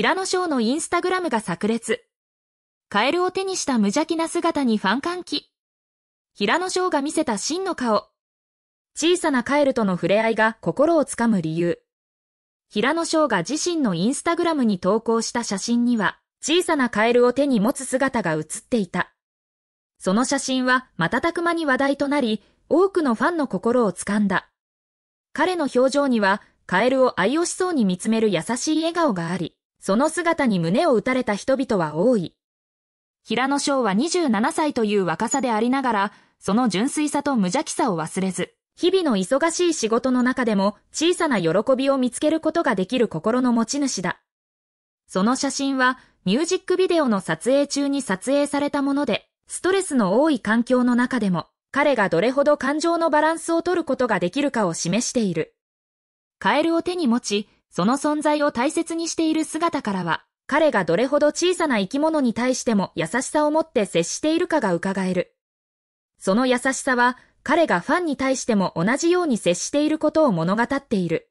平野翔のインスタグラムが炸裂。カエルを手にした無邪気な姿にファン歓喜。平野翔が見せた真の顔。小さなカエルとの触れ合いが心をつかむ理由。平野翔が自身のインスタグラムに投稿した写真には、小さなカエルを手に持つ姿が写っていた。その写真は瞬く間に話題となり、多くのファンの心をつかんだ。彼の表情には、カエルを愛おしそうに見つめる優しい笑顔があり、その姿に胸を打たれた人々は多い。平野翔は27歳という若さでありながら、その純粋さと無邪気さを忘れず、日々の忙しい仕事の中でも小さな喜びを見つけることができる心の持ち主だ。その写真はミュージックビデオの撮影中に撮影されたもので、ストレスの多い環境の中でも彼がどれほど感情のバランスを取ることができるかを示している。カエルを手に持ち、その存在を大切にしている姿からは、彼がどれほど小さな生き物に対しても優しさを持って接しているかが伺える。その優しさは、彼がファンに対しても同じように接していることを物語っている。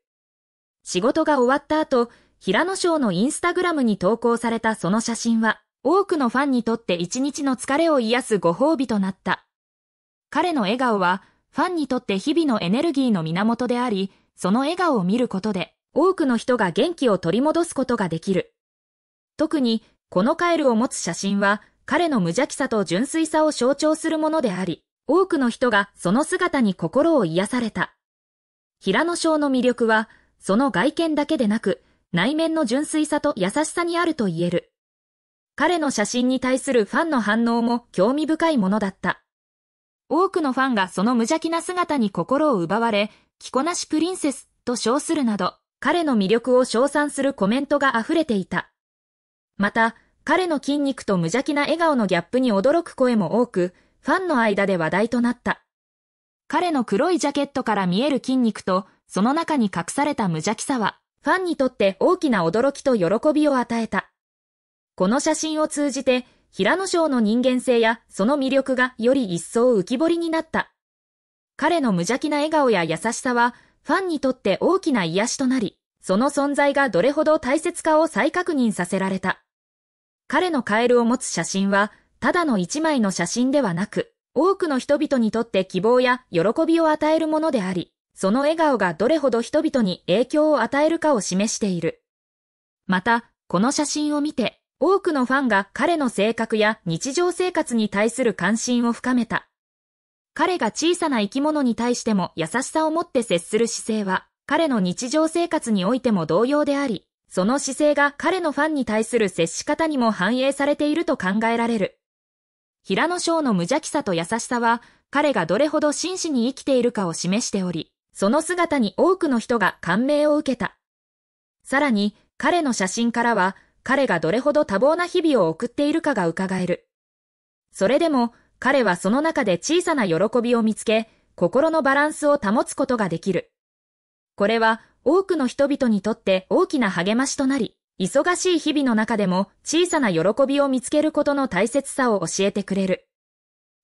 仕事が終わった後、平野翔のインスタグラムに投稿されたその写真は、多くのファンにとって一日の疲れを癒すご褒美となった。彼の笑顔は、ファンにとって日々のエネルギーの源であり、その笑顔を見ることで、多くの人が元気を取り戻すことができる。特に、このカエルを持つ写真は、彼の無邪気さと純粋さを象徴するものであり、多くの人がその姿に心を癒された。平野翔の魅力は、その外見だけでなく、内面の純粋さと優しさにあると言える。彼の写真に対するファンの反応も興味深いものだった。多くのファンがその無邪気な姿に心を奪われ、着こなしプリンセスと称するなど、彼の魅力を称賛するコメントが溢れていた。また、彼の筋肉と無邪気な笑顔のギャップに驚く声も多く、ファンの間で話題となった。彼の黒いジャケットから見える筋肉と、その中に隠された無邪気さは、ファンにとって大きな驚きと喜びを与えた。この写真を通じて、平野翔の人間性やその魅力がより一層浮き彫りになった。彼の無邪気な笑顔や優しさは、ファンにとって大きな癒しとなり、その存在がどれほど大切かを再確認させられた。彼のカエルを持つ写真は、ただの一枚の写真ではなく、多くの人々にとって希望や喜びを与えるものであり、その笑顔がどれほど人々に影響を与えるかを示している。また、この写真を見て、多くのファンが彼の性格や日常生活に対する関心を深めた。彼が小さな生き物に対しても優しさを持って接する姿勢は、彼の日常生活においても同様であり、その姿勢が彼のファンに対する接し方にも反映されていると考えられる。平野翔の無邪気さと優しさは、彼がどれほど真摯に生きているかを示しており、その姿に多くの人が感銘を受けた。さらに、彼の写真からは、彼がどれほど多忙な日々を送っているかが伺える。それでも、彼はその中で小さな喜びを見つけ、心のバランスを保つことができる。これは多くの人々にとって大きな励ましとなり、忙しい日々の中でも小さな喜びを見つけることの大切さを教えてくれる。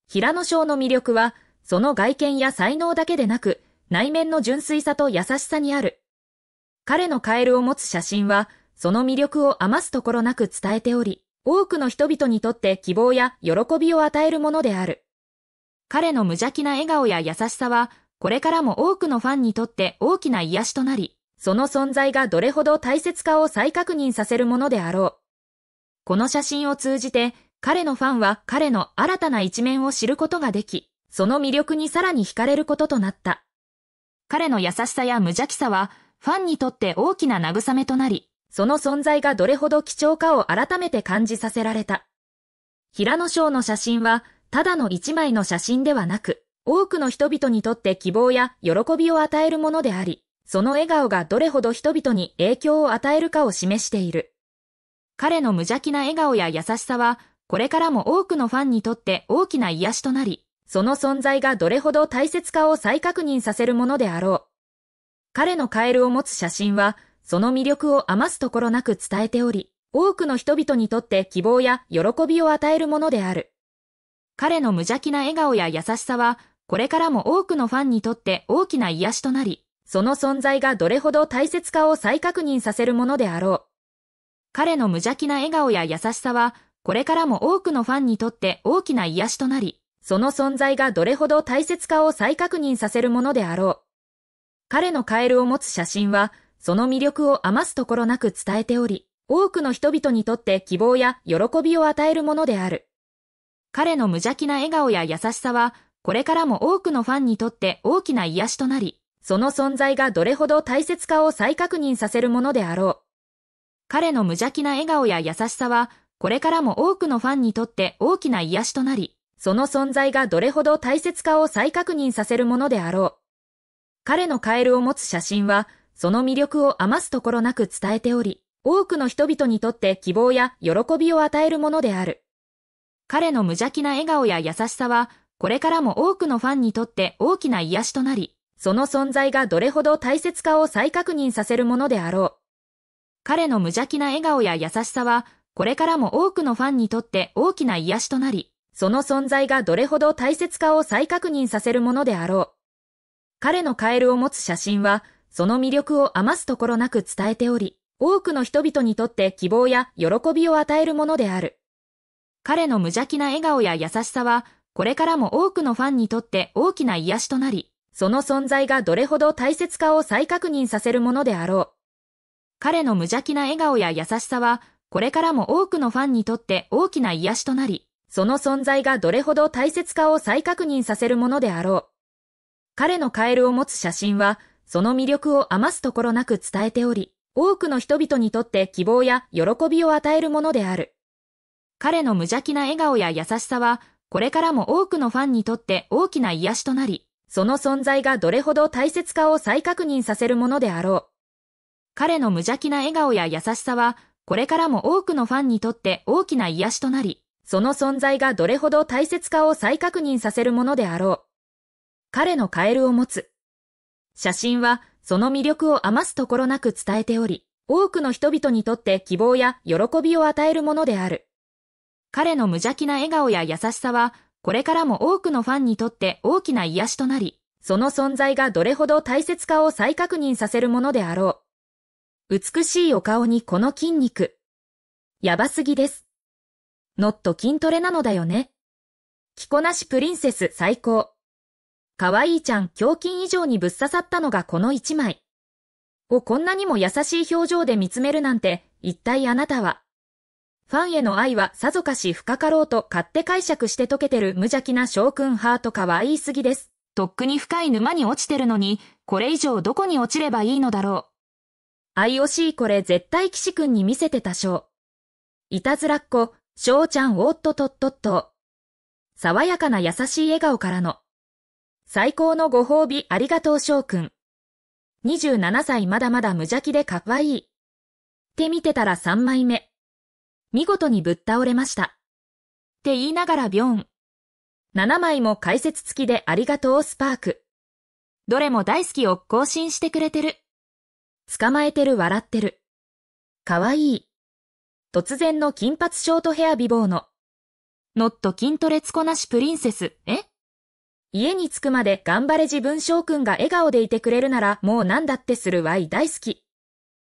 平野翔の魅力は、その外見や才能だけでなく、内面の純粋さと優しさにある。彼のカエルを持つ写真は、その魅力を余すところなく伝えており、多くの人々にとって希望や喜びを与えるものである。彼の無邪気な笑顔や優しさは、これからも多くのファンにとって大きな癒しとなり、その存在がどれほど大切かを再確認させるものであろう。この写真を通じて、彼のファンは彼の新たな一面を知ることができ、その魅力にさらに惹かれることとなった。彼の優しさや無邪気さは、ファンにとって大きな慰めとなり、その存在がどれほど貴重かを改めて感じさせられた。平野翔の写真は、ただの一枚の写真ではなく、多くの人々にとって希望や喜びを与えるものであり、その笑顔がどれほど人々に影響を与えるかを示している。彼の無邪気な笑顔や優しさは、これからも多くのファンにとって大きな癒しとなり、その存在がどれほど大切かを再確認させるものであろう。彼のカエルを持つ写真は、その魅力を余すところなく伝えており、多くの人々にとって希望や喜びを与えるものである。彼の無邪気な笑顔や優しさは、これからも多くのファンにとって大きな癒しとなり、その存在がどれほど大切かを再確認させるものであろう。彼の無邪気な笑顔や優しさは、これからも多くのファンにとって大きな癒しとなり、その存在がどれほど大切かを再確認させるものであろう。彼のカエルを持つ写真は、その魅力を余すところなく伝えており、多くの人々にとって希望や喜びを与えるものである。彼の無邪気な笑顔や優しさは、これからも多くのファンにとって大きな癒しとなり、その存在がどれほど大切かを再確認させるものであろう。彼の無邪気な笑顔や優しさは、これからも多くのファンにとって大きな癒しとなり、その存在がどれほど大切かを再確認させるものであろう。彼のカエルを持つ写真は、その魅力を余すところなく伝えており、多くの人々にとって希望や喜びを与えるものである。彼の無邪気な笑顔や優しさは、これからも多くのファンにとって大きな癒しとなり、その存在がどれほど大切かを再確認させるものであろう。彼の無邪気な笑顔や優しさは、これからも多くのファンにとって大きな癒しとなり、その存在がどれほど大切かを再確認させるものであろう。彼のカエルを持つ写真は、その魅力を余すところなく伝えており、多くの人々にとって希望や喜びを与えるものである。彼の無邪気な笑顔や優しさは、これからも多くのファンにとって大きな癒しとなり、その存在がどれほど大切かを再確認させるものであろう。彼の無邪気な笑顔や優しさは、これからも多くのファンにとって大きな癒しとなり、その存在がどれほど大切かを再確認させるものであろう。彼のカエルを持つ写真は、その魅力を余すところなく伝えており、多くの人々にとって希望や喜びを与えるものである。彼の無邪気な笑顔や優しさは、これからも多くのファンにとって大きな癒しとなり、その存在がどれほど大切かを再確認させるものであろう。彼の無邪気な笑顔や優しさは、これからも多くのファンにとって大きな癒しとなり、その存在がどれほど大切かを再確認させるものであろう。彼のカエルを持つ。写真はその魅力を余すところなく伝えており、多くの人々にとって希望や喜びを与えるものである。彼の無邪気な笑顔や優しさは、これからも多くのファンにとって大きな癒しとなり、その存在がどれほど大切かを再確認させるものであろう。美しいお顔にこの筋肉。やばすぎです。ノット筋トレなのだよね。着こなしプリンセス最高。かわいいちゃん胸筋以上にぶっ刺さったのがこの一枚。をこんなにも優しい表情で見つめるなんて、一体あなたは。ファンへの愛はさぞかし深かろうと勝手解釈して溶けてる無邪気な翔くんハート可愛いすぎです。とっくに深い沼に落ちてるのに、これ以上どこに落ちればいいのだろう。愛惜しいこれ絶対岸くんに見せてた翔。いたずらっ子、翔ちゃんおっとっとっとっと。爽やかな優しい笑顔からの。最高のご褒美ありがとう翔くん。27歳まだまだ無邪気でかわいい。って見てたら3枚目。見事にぶっ倒れました。って言いながらビョン。7枚も解説付きでありがとうスパーク。どれも大好きを更新してくれてる。捕まえてる笑ってる。かわいい。突然の金髪ショートヘア美貌の。ノット筋トレつこなしプリンセス、え家に着くまで頑張れ自分翔くんが笑顔でいてくれるならもう何だってするわい大好き。